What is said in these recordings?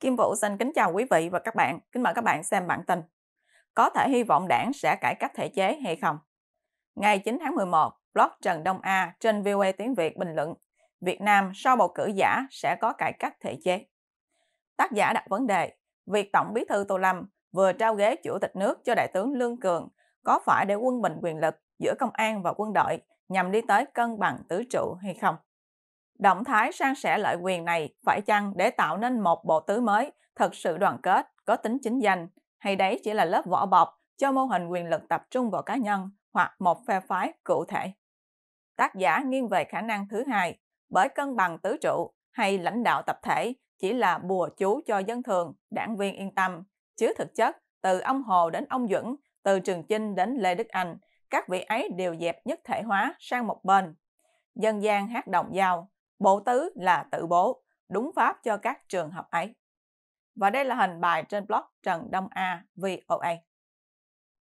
Kim Vũ xin kính chào quý vị và các bạn. Kính mời các bạn xem bản tin. Có thể hy vọng đảng sẽ cải cách thể chế hay không? Ngày 9 tháng 11, blog Trần Đông A trên VOA Tiếng Việt bình luận Việt Nam sau bầu cử giả sẽ có cải cách thể chế. Tác giả đặt vấn đề, việc Tổng bí thư Tô Lâm vừa trao ghế chủ tịch nước cho Đại tướng Lương Cường có phải để quân bình quyền lực giữa công an và quân đội nhằm đi tới cân bằng tứ trụ hay không? Động thái sang sẻ lợi quyền này phải chăng để tạo nên một bộ tứ mới thật sự đoàn kết, có tính chính danh, hay đấy chỉ là lớp vỏ bọc cho mô hình quyền lực tập trung vào cá nhân hoặc một phe phái cụ thể? Tác giả nghiêng về khả năng thứ hai, bởi cân bằng tứ trụ hay lãnh đạo tập thể chỉ là bùa chú cho dân thường, đảng viên yên tâm, chứ thực chất từ ông Hồ đến ông Duẩn, từ Trường Chinh đến Lê Đức Anh, các vị ấy đều dẹp nhất thể hóa sang một bên. Dân gian hát đồng dao, Bộ tứ là tự bố, đúng pháp cho các trường hợp ấy. Và đây là hình bài trên blog Trần Đông A VOA.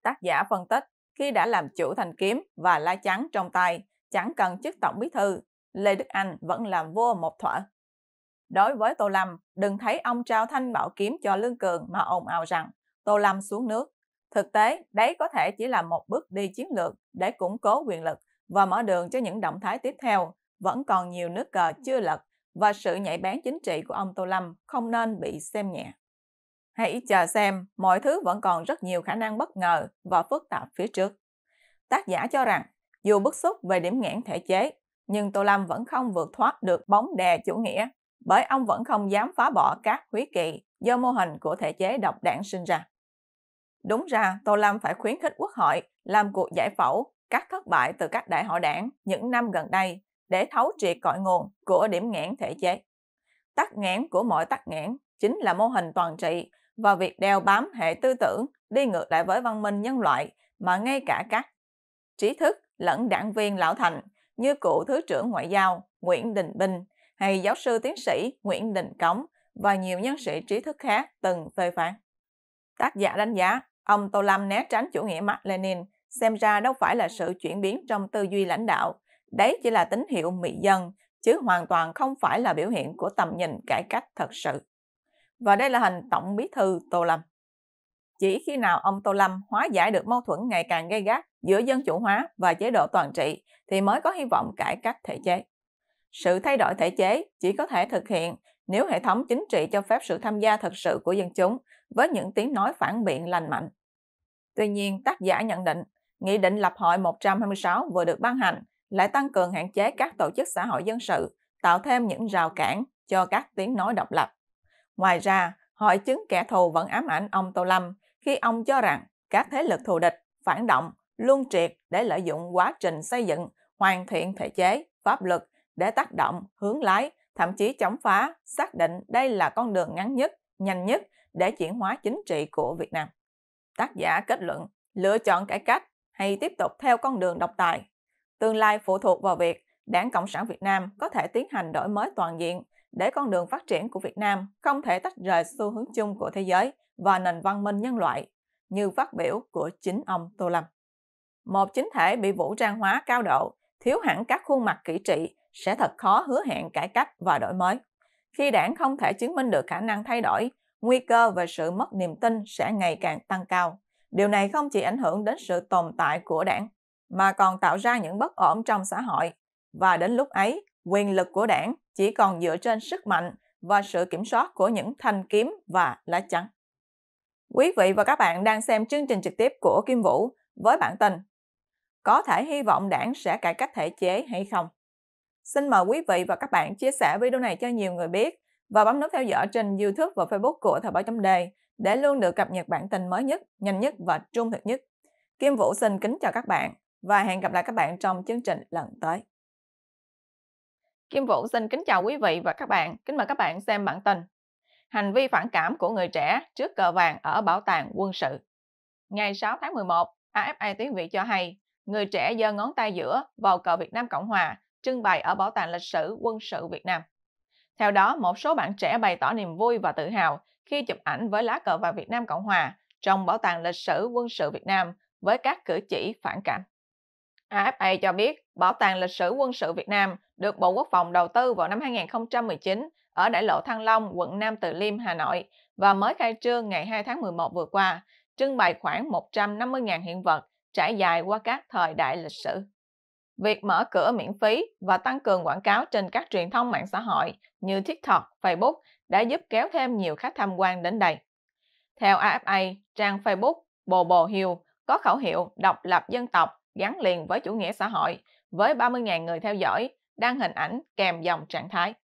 Tác giả phân tích, khi đã làm chủ thành kiếm và lá chắn trong tay, chẳng cần chức tổng bí thư, Lê Đức Anh vẫn làm vua một thỏa. Đối với Tô Lâm, đừng thấy ông trao thanh bảo kiếm cho Lương Cường mà ồn ào rằng Tô Lâm xuống nước. Thực tế, đấy có thể chỉ là một bước đi chiến lược để củng cố quyền lực và mở đường cho những động thái tiếp theo vẫn còn nhiều nước cờ chưa lật và sự nhạy bén chính trị của ông Tô Lâm không nên bị xem nhẹ. Hãy chờ xem, mọi thứ vẫn còn rất nhiều khả năng bất ngờ và phức tạp phía trước. Tác giả cho rằng, dù bức xúc về điểm nghẽn thể chế, nhưng Tô Lâm vẫn không vượt thoát được bóng đè chủ nghĩa, bởi ông vẫn không dám phá bỏ các khuyến kỵ do mô hình của thể chế độc đảng sinh ra. Đúng ra, Tô Lâm phải khuyến khích quốc hội làm cuộc giải phẫu các thất bại từ các đại hội đảng những năm gần đây để thấu triệt cội nguồn của điểm nghẽn thể chế. Tắc nghẽn của mọi tắc nghẽn chính là mô hình toàn trị và việc đeo bám hệ tư tưởng đi ngược lại với văn minh nhân loại mà ngay cả các trí thức lẫn đảng viên lão thành như cựu Thứ trưởng Ngoại giao Nguyễn Đình Bình hay giáo sư tiến sĩ Nguyễn Đình Cống và nhiều nhân sĩ trí thức khác từng phê phán. Tác giả đánh giá, ông Tô Lâm né tránh chủ nghĩa Mác Lenin xem ra đâu phải là sự chuyển biến trong tư duy lãnh đạo Đấy chỉ là tín hiệu mị dân, chứ hoàn toàn không phải là biểu hiện của tầm nhìn cải cách thật sự. Và đây là hình Tổng Bí thư Tô Lâm. Chỉ khi nào ông Tô Lâm hóa giải được mâu thuẫn ngày càng gay gắt giữa dân chủ hóa và chế độ toàn trị thì mới có hy vọng cải cách thể chế. Sự thay đổi thể chế chỉ có thể thực hiện nếu hệ thống chính trị cho phép sự tham gia thực sự của dân chúng với những tiếng nói phản biện lành mạnh. Tuy nhiên, tác giả nhận định, Nghị định lập hội 126 vừa được ban hành lại tăng cường hạn chế các tổ chức xã hội dân sự, tạo thêm những rào cản cho các tiếng nói độc lập. Ngoài ra, hội chứng kẻ thù vẫn ám ảnh ông Tô Lâm khi ông cho rằng các thế lực thù địch, phản động luôn triệt để lợi dụng quá trình xây dựng, hoàn thiện thể chế, pháp luật để tác động, hướng lái, thậm chí chống phá, xác định đây là con đường ngắn nhất, nhanh nhất để chuyển hóa chính trị của Việt Nam. Tác giả kết luận, lựa chọn cải cách hay tiếp tục theo con đường độc tài tương lai phụ thuộc vào việc Đảng Cộng sản Việt Nam có thể tiến hành đổi mới toàn diện để con đường phát triển của Việt Nam không thể tách rời xu hướng chung của thế giới và nền văn minh nhân loại, như phát biểu của chính ông Tô Lâm. Một chính thể bị vũ trang hóa cao độ, thiếu hẳn các khuôn mặt kỹ trị sẽ thật khó hứa hẹn cải cách và đổi mới. Khi đảng không thể chứng minh được khả năng thay đổi, nguy cơ về sự mất niềm tin sẽ ngày càng tăng cao. Điều này không chỉ ảnh hưởng đến sự tồn tại của đảng mà còn tạo ra những bất ổn trong xã hội. Và đến lúc ấy, quyền lực của đảng chỉ còn dựa trên sức mạnh và sự kiểm soát của những thanh kiếm và lá chắn. Quý vị và các bạn đang xem chương trình trực tiếp của Kim Vũ với bản tin Có thể hy vọng đảng sẽ cải cách thể chế hay không? Xin mời quý vị và các bạn chia sẻ video này cho nhiều người biết và bấm nút theo dõi trên YouTube và Facebook của Thời báo chấm đề để luôn được cập nhật bản tin mới nhất, nhanh nhất và trung thực nhất. Kim Vũ xin kính chào các bạn và hẹn gặp lại các bạn trong chương trình lần tới. Kim Vũ xin kính chào quý vị và các bạn. Kính mời các bạn xem bản tin. Hành vi phản cảm của người trẻ trước cờ vàng ở Bảo tàng Quân sự. Ngày 6 tháng 11, AFA tiếng Việt cho hay, người trẻ giơ ngón tay giữa vào cờ Việt Nam Cộng Hòa trưng bày ở Bảo tàng Lịch sử Quân sự Việt Nam. Theo đó, một số bạn trẻ bày tỏ niềm vui và tự hào khi chụp ảnh với lá cờ vàng Việt Nam Cộng Hòa trong Bảo tàng Lịch sử Quân sự Việt Nam với các cử chỉ phản cảm. AFA cho biết Bảo tàng lịch sử quân sự Việt Nam được Bộ Quốc phòng đầu tư vào năm 2019 ở đại lộ Thăng Long, quận Nam Từ Liêm, Hà Nội và mới khai trương ngày 2 tháng 11 vừa qua, trưng bày khoảng 150.000 hiện vật trải dài qua các thời đại lịch sử. Việc mở cửa miễn phí và tăng cường quảng cáo trên các truyền thông mạng xã hội như TikTok, Facebook đã giúp kéo thêm nhiều khách tham quan đến đây. Theo AFA, trang Facebook Bồ Bồ Hill có khẩu hiệu độc lập dân tộc gắn liền với chủ nghĩa xã hội với 30.000 người theo dõi, đăng hình ảnh kèm dòng trạng thái.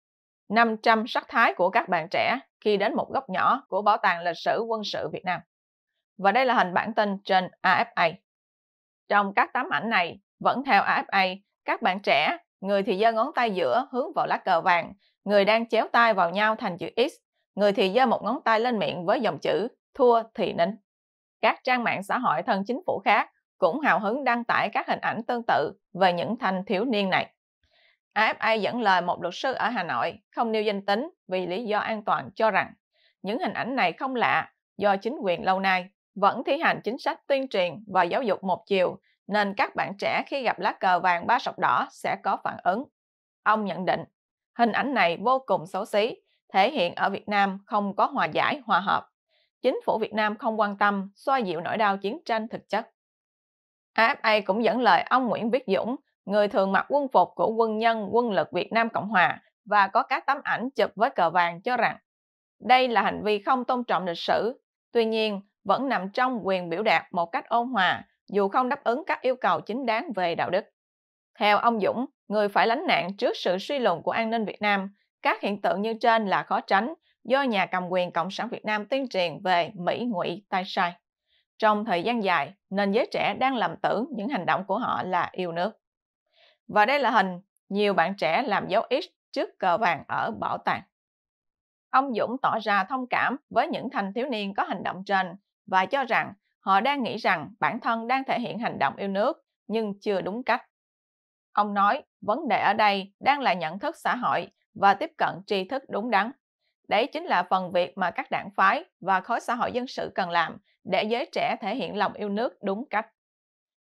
500 sắc thái của các bạn trẻ khi đến một góc nhỏ của Bảo tàng Lịch sử Quân sự Việt Nam. Và đây là hình bản tin trên AFA. Trong các tấm ảnh này, vẫn theo AFA, các bạn trẻ, người thì giơ ngón tay giữa hướng vào lá cờ vàng, người đang chéo tay vào nhau thành chữ X, người thì giơ một ngón tay lên miệng với dòng chữ thua thì nín. Các trang mạng xã hội thân chính phủ khác cũng hào hứng đăng tải các hình ảnh tương tự về những thanh thiếu niên này. AFA dẫn lời một luật sư ở Hà Nội không nêu danh tính vì lý do an toàn cho rằng những hình ảnh này không lạ do chính quyền lâu nay vẫn thi hành chính sách tuyên truyền và giáo dục một chiều nên các bạn trẻ khi gặp lá cờ vàng ba sọc đỏ sẽ có phản ứng. Ông nhận định, hình ảnh này vô cùng xấu xí, thể hiện ở Việt Nam không có hòa giải, hòa hợp. Chính phủ Việt Nam không quan tâm xoa dịu nỗi đau chiến tranh thực chất. AFA cũng dẫn lời ông Nguyễn Viết Dũng, người thường mặc quân phục của quân nhân quân lực Việt Nam Cộng Hòa và có các tấm ảnh chụp với cờ vàng cho rằng đây là hành vi không tôn trọng lịch sử, tuy nhiên vẫn nằm trong quyền biểu đạt một cách ôn hòa dù không đáp ứng các yêu cầu chính đáng về đạo đức. Theo ông Dũng, người phải lánh nạn trước sự suy lùn của an ninh Việt Nam, các hiện tượng như trên là khó tránh do nhà cầm quyền Cộng sản Việt Nam tuyên truyền về Mỹ ngụy tay sai trong thời gian dài, nên giới trẻ đang lầm tưởng những hành động của họ là yêu nước. Và đây là hình nhiều bạn trẻ làm dấu X trước cờ vàng ở bảo tàng. Ông Dũng tỏ ra thông cảm với những thanh thiếu niên có hành động trên và cho rằng họ đang nghĩ rằng bản thân đang thể hiện hành động yêu nước nhưng chưa đúng cách. Ông nói vấn đề ở đây đang là nhận thức xã hội và tiếp cận tri thức đúng đắn. Đấy chính là phần việc mà các đảng phái và khối xã hội dân sự cần làm để giới trẻ thể hiện lòng yêu nước đúng cách.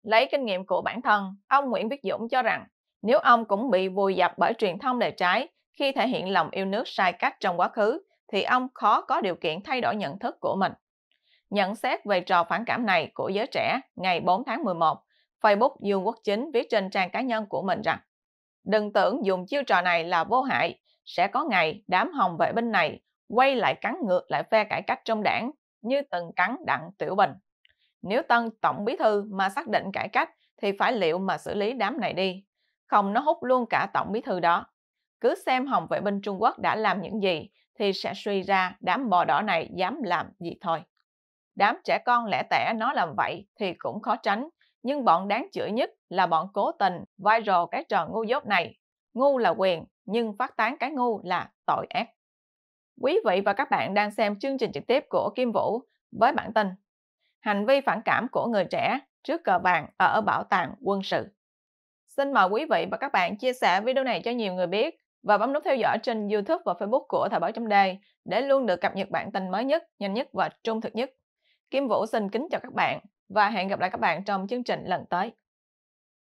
Lấy kinh nghiệm của bản thân, ông Nguyễn Viết Dũng cho rằng nếu ông cũng bị vùi dập bởi truyền thông đề trái khi thể hiện lòng yêu nước sai cách trong quá khứ, thì ông khó có điều kiện thay đổi nhận thức của mình. Nhận xét về trò phản cảm này của giới trẻ ngày 4 tháng 11, Facebook Dương Quốc Chính viết trên trang cá nhân của mình rằng Đừng tưởng dùng chiêu trò này là vô hại, sẽ có ngày đám hồng vệ binh này quay lại cắn ngược lại phe cải cách trong đảng như từng cắn đặng tiểu bình. Nếu tân tổng bí thư mà xác định cải cách thì phải liệu mà xử lý đám này đi, không nó hút luôn cả tổng bí thư đó. Cứ xem hồng vệ binh Trung Quốc đã làm những gì thì sẽ suy ra đám bò đỏ này dám làm gì thôi. Đám trẻ con lẻ tẻ nó làm vậy thì cũng khó tránh, nhưng bọn đáng chửi nhất là bọn cố tình viral cái trò ngu dốt này ngu là quyền, nhưng phát tán cái ngu là tội ác. Quý vị và các bạn đang xem chương trình trực tiếp của Kim Vũ với bản tin Hành vi phản cảm của người trẻ trước cờ vàng ở bảo tàng quân sự. Xin mời quý vị và các bạn chia sẻ video này cho nhiều người biết và bấm nút theo dõi trên YouTube và Facebook của Thời báo chấm đề để luôn được cập nhật bản tin mới nhất, nhanh nhất và trung thực nhất. Kim Vũ xin kính chào các bạn và hẹn gặp lại các bạn trong chương trình lần tới.